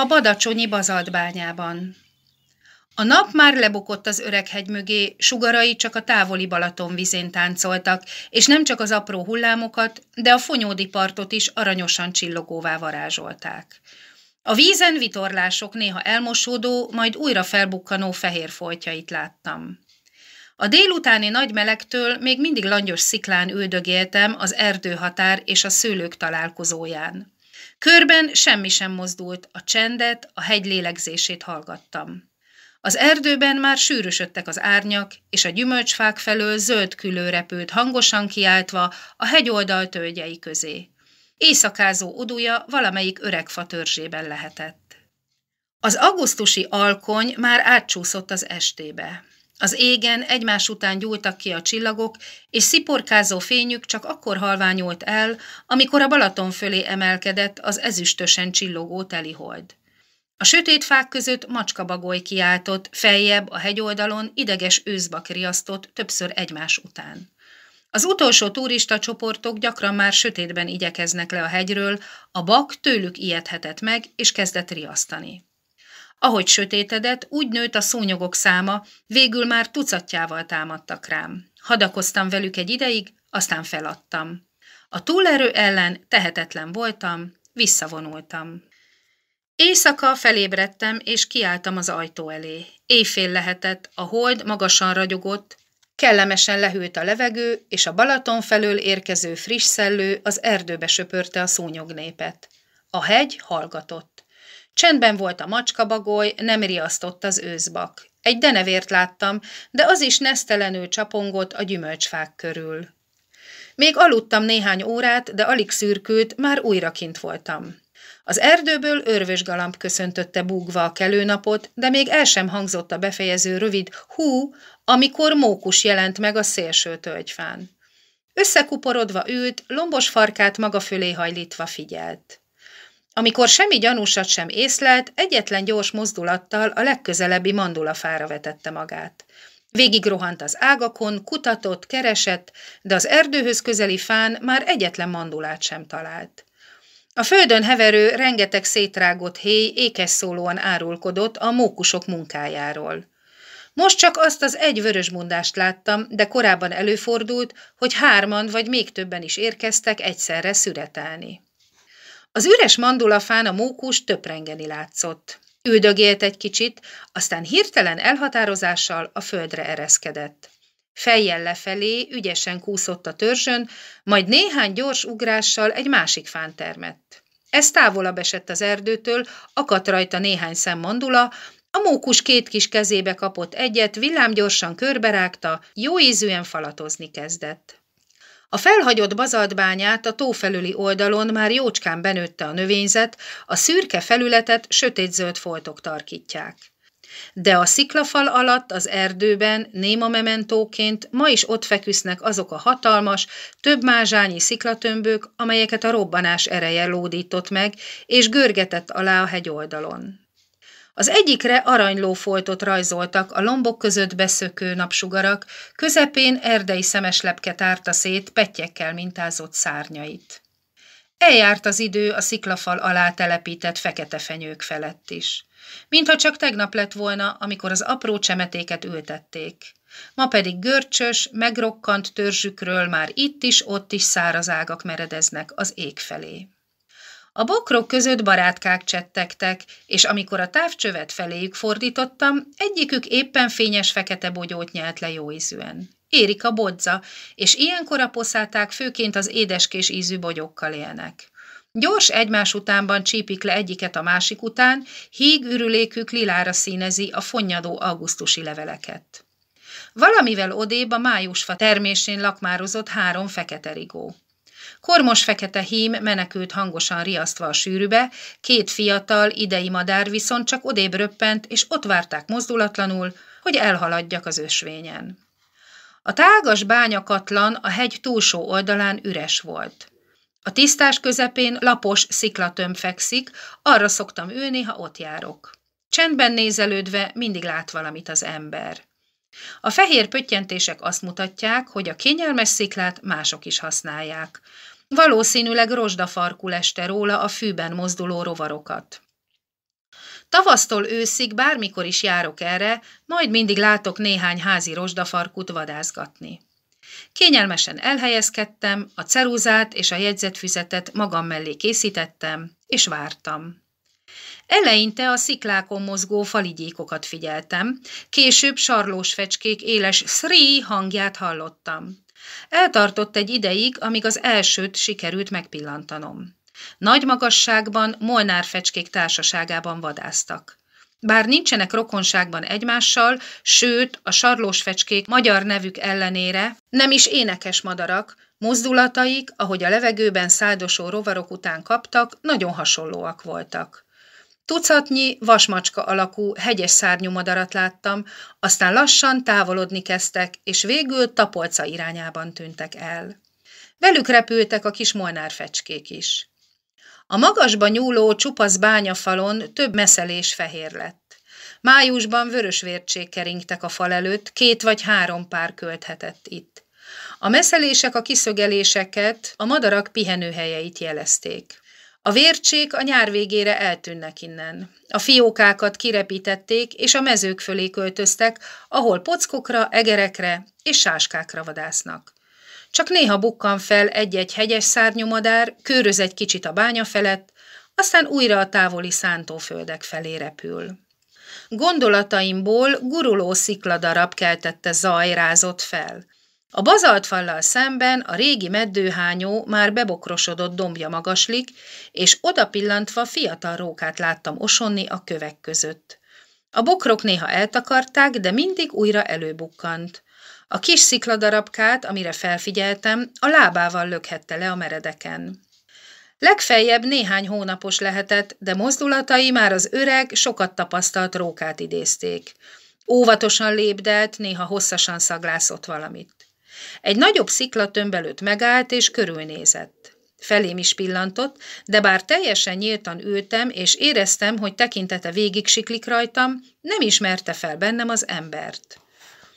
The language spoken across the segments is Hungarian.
A badacsonyi bazaltbányában. A nap már lebukott az öreg hegy mögé, sugarai csak a távoli Balaton vizén táncoltak, és nem csak az apró hullámokat, de a fonyódi partot is aranyosan csillogóvá varázsolták. A vízen vitorlások néha elmosódó, majd újra felbukkanó fehér foltjait láttam. A délutáni nagy melegtől még mindig langyos sziklán üldögéltem az erdőhatár és a szőlők találkozóján. Körben semmi sem mozdult, a csendet, a hegy lélegzését hallgattam. Az erdőben már sűrűsödtek az árnyak, és a gyümölcsfák felől zöld külő repült hangosan kiáltva a hegyoldal tölgyei közé. Éjszakázó oduja valamelyik öreg fa törzsében lehetett. Az augusztusi alkony már átcsúszott az estébe. Az égen egymás után gyúltak ki a csillagok, és sziporkázó fényük csak akkor halványult el, amikor a Balaton fölé emelkedett az ezüstösen csillogó telihold. A sötét fák között macskabagoly kiáltott, feljebb a hegyoldalon ideges őzbak riasztott többször egymás után. Az utolsó turista csoportok gyakran már sötétben igyekeznek le a hegyről, a bak tőlük ijedhetett meg, és kezdett riasztani. Ahogy sötétedett, úgy nőtt a szúnyogok száma, végül már tucatjával támadtak rám. Hadakoztam velük egy ideig, aztán feladtam. A túlerő ellen tehetetlen voltam, visszavonultam. Éjszaka felébredtem, és kiálltam az ajtó elé. Éjfél lehetett, a hold magasan ragyogott, kellemesen lehűlt a levegő, és a Balaton felől érkező friss szellő az erdőbe söpörte a szúnyognépet. A hegy hallgatott. Csendben volt a macskabagoly, nem riasztott az őzbak. Egy denevért láttam, de az is nesztelenő csapongott a gyümölcsfák körül. Még aludtam néhány órát, de alig szürkült, már újra kint voltam. Az erdőből örvös galamb köszöntötte búgva a kelőnapot, de még el sem hangzott a befejező rövid hú, amikor mókus jelent meg a szélső tölgyfán. Összekuporodva ült, lombos farkát maga fölé hajlítva figyelt. Amikor semmi gyanúsat sem észlelt, egyetlen gyors mozdulattal a legközelebbi mandulafára vetette magát. Végig rohant az ágakon, kutatott, keresett, de az erdőhöz közeli fán már egyetlen mandulát sem talált. A földön heverő, rengeteg szétrágott héj ékes szólóan árulkodott a mókusok munkájáról. Most csak azt az egy vörös mondást láttam, de korábban előfordult, hogy hárman vagy még többen is érkeztek egyszerre szüretelni. Az üres mandulafán a mókus töprengeni látszott. Üldögélt egy kicsit, aztán hirtelen elhatározással a földre ereszkedett. Fejjel lefelé ügyesen kúszott a törzsön, majd néhány gyors ugrással egy másik fán termett. Ez távolabb esett az erdőtől, akadt rajta néhány szem mandula, a mókus két kis kezébe kapott egyet, villámgyorsan körberágta, jó ízűen falatozni kezdett. A felhagyott bazaltbányát a tófelüli oldalon már jócskán benőtte a növényzet, a szürke felületet sötétzöld foltok tarkítják. De a sziklafal alatt az erdőben néma mementóként ma is ott feküsznek azok a hatalmas, több mázsányi sziklatömbök, amelyeket a robbanás ereje lódított meg és görgetett alá a hegyoldalon. Az egyikre aranylófoltot rajzoltak a lombok között beszökő napsugarak, közepén erdei szemeslepke tárta szét pettyekkel mintázott szárnyait. Eljárt az idő a sziklafal alá telepített fekete fenyők felett is. Mintha csak tegnap lett volna, amikor az apró csemetéket ültették. Ma pedig görcsös, megrokkant törzsükről már itt is, ott is száraz ágak meredeznek az ég felé. A bokrok között barátkák csettegtek, és amikor a távcsövet feléjük fordítottam, egyikük éppen fényes fekete bogyót nyelt le jó ízűen. Érik a bodza, és ilyenkor a poszáták főként az édeskés ízű bogyókkal élnek. Gyors egymás utánban csípik le egyiket a másik után, híg ürülékük lilára színezi a fonnyadó augusztusi leveleket. Valamivel odébb a májusfa termésén lakmározott három fekete rigó. Kormos fekete hím menekült hangosan riasztva a sűrűbe, két fiatal, idei madár viszont csak odébb röppent, és ott várták mozdulatlanul, hogy elhaladjak az ösvényen. A tágas bányakatlan a hegy túlsó oldalán üres volt. A tisztás közepén lapos sziklatömb fekszik, arra szoktam ülni, ha ott járok. Csendben nézelődve mindig lát valamit az ember. A fehér pöttyentések azt mutatják, hogy a kényelmes sziklát mások is használják. Valószínűleg rozsdafarkú leste róla a fűben mozduló rovarokat. Tavasztól őszig bármikor is járok erre, majd mindig látok néhány házi rozsdafarkút vadászgatni. Kényelmesen elhelyezkedtem, a ceruzát és a jegyzetfüzetet magam mellé készítettem, és vártam. Eleinte a sziklákon mozgó faligyékokat figyeltem, később sarlós fecskék éles szri hangját hallottam. Eltartott egy ideig, amíg az elsőt sikerült megpillantanom. Nagy magasságban Molnár fecskék társaságában vadáztak. Bár nincsenek rokonságban egymással, sőt, a sarlós fecskék magyar nevük ellenére nem is énekes madarak, mozdulataik, ahogy a levegőben száldosó rovarok után kaptak, nagyon hasonlóak voltak. Tucatnyi, vasmacska alakú, hegyes szárnyú madarat láttam, aztán lassan távolodni kezdtek, és végül tapolca irányában tűntek el. Velük repültek a kis molnár fecskék is. A magasba nyúló csupasz bányafalon több meszelés fehér lett. Májusban vörös vércsék keringtek a fal előtt, két vagy három pár költhetett itt. A meszelések a kiszögeléseket, a madarak pihenőhelyeit jelezték. A vércsék a nyár végére eltűnnek innen. A fiókákat kirepítették, és a mezők fölé költöztek, ahol pockokra, egerekre és sáskákra vadásznak. Csak néha bukkan fel egy-egy hegyes szárnyomadár, kőröz egy kicsit a bánya felett, aztán újra a távoli szántóföldek felé repül. Gondolataimból guruló szikladarab keltette zaj rázott fel – a bazaltfallal szemben a régi meddőhányó már bebokrosodott dombja magaslik, és odapillantva fiatal rókát láttam osonni a kövek között. A bokrok néha eltakarták, de mindig újra előbukkant. A kis szikladarabkát, amire felfigyeltem, a lábával lökhette le a meredeken. Legfeljebb néhány hónapos lehetett, de mozdulatai már az öreg, sokat tapasztalt rókát idézték. Óvatosan lépdelt, néha hosszasan szaglászott valamit. Egy nagyobb szikla tömbelőtt megállt és körülnézett. Felém is pillantott, de bár teljesen nyíltan ültem, és éreztem, hogy tekintete végig siklik rajtam, nem ismerte fel bennem az embert.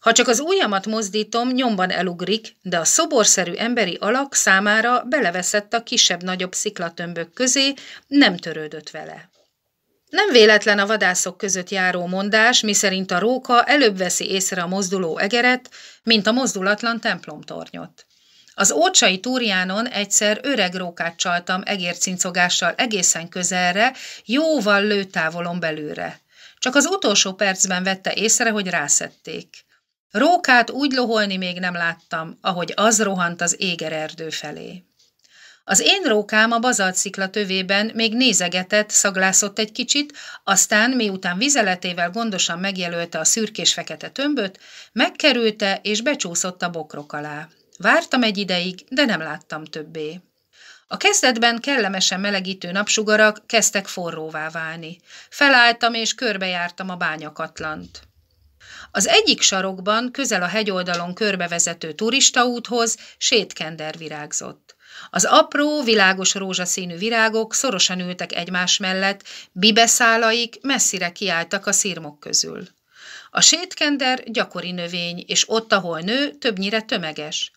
Ha csak az ujjamat mozdítom, nyomban elugrik, de a szoborszerű emberi alak számára beleveszett a kisebb-nagyobb sziklatömbök közé, nem törődött vele. Nem véletlen a vadászok között járó mondás, miszerint a róka előbb veszi észre a mozduló egeret, mint a mozdulatlan templomtornyot. Az ócsai túrjánon egyszer öreg rókát csaltam egércincogással egészen közelre, jóval lőtávolon belőre. Csak az utolsó percben vette észre, hogy rászették. Rókát úgy loholni még nem láttam, ahogy az rohant az égererdő felé. Az én rókám a bazaltszikla tövében még nézegetett, szaglászott egy kicsit, aztán, miután vizeletével gondosan megjelölte a szürkés-fekete tömböt, megkerülte és becsúszott a bokrok alá. Vártam egy ideig, de nem láttam többé. A kezdetben kellemesen melegítő napsugarak kezdtek forróvá válni. Felálltam és körbejártam a bányakatlant. Az egyik sarokban, közel a hegyoldalon körbevezető turistaúthoz sétkender virágzott. Az apró, világos rózsaszínű virágok szorosan ültek egymás mellett, bibeszálaik messzire kiálltak a szirmok közül. A sétkender gyakori növény, és ott, ahol nő, többnyire tömeges.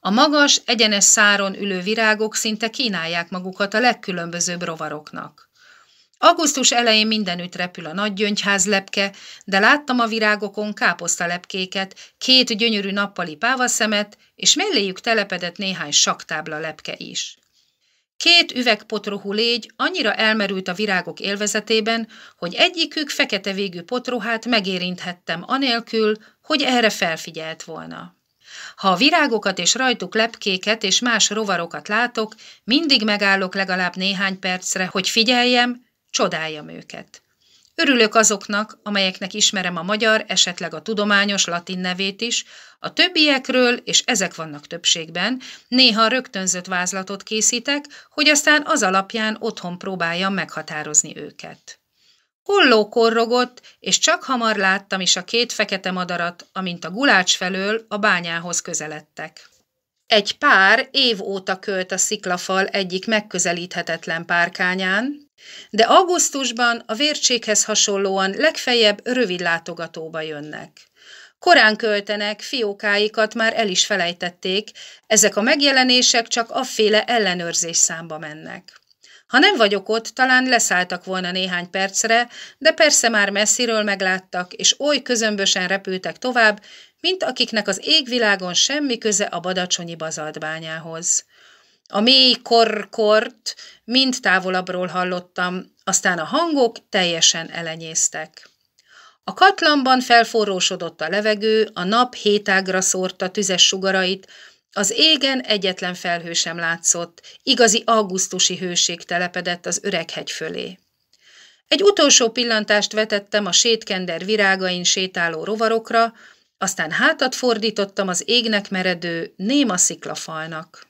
A magas, egyenes száron ülő virágok szinte kínálják magukat a legkülönbözőbb rovaroknak. Augusztus elején mindenütt repül a nagy gyöngyház lepke, de láttam a virágokon káposztalepkéket, két gyönyörű nappali pávaszemet, és melléjük telepedett néhány saktábla lepke is. Két üvegpotrohú légy annyira elmerült a virágok élvezetében, hogy egyikük fekete végű potrohát megérinthettem anélkül, hogy erre felfigyelt volna. Ha a virágokat és rajtuk lepkéket és más rovarokat látok, mindig megállok legalább néhány percre, hogy figyeljem, Csodáljam őket. Örülök azoknak, amelyeknek ismerem a magyar, esetleg a tudományos latin nevét is, a többiekről, és ezek vannak többségben, néha rögtönzött vázlatot készítek, hogy aztán az alapján otthon próbáljam meghatározni őket. Holló korrogott, és csak hamar láttam is a két fekete madarat, amint a gulács felől a bányához közeledtek. Egy pár év óta költ a sziklafal egyik megközelíthetetlen párkányán, de augusztusban a vércséghez hasonlóan legfeljebb rövid látogatóba jönnek. Korán költenek, fiókáikat már el is felejtették, ezek a megjelenések csak afféle ellenőrzés számba mennek. Ha nem vagyok ott, talán leszálltak volna néhány percre, de persze már messziről megláttak, és oly közömbösen repültek tovább, mint akiknek az égvilágon semmi köze a badacsonyi bazaltbányához. A mély korkort mind távolabbról hallottam, aztán a hangok teljesen elenyésztek. A katlamban felforrósodott a levegő, a nap hétágra szórta tüzes sugarait, az égen egyetlen felhő sem látszott, igazi augusztusi hőség telepedett az öreg hegy fölé. Egy utolsó pillantást vetettem a sétkender virágain sétáló rovarokra, aztán hátat fordítottam az égnek meredő, néma sziklafalnak.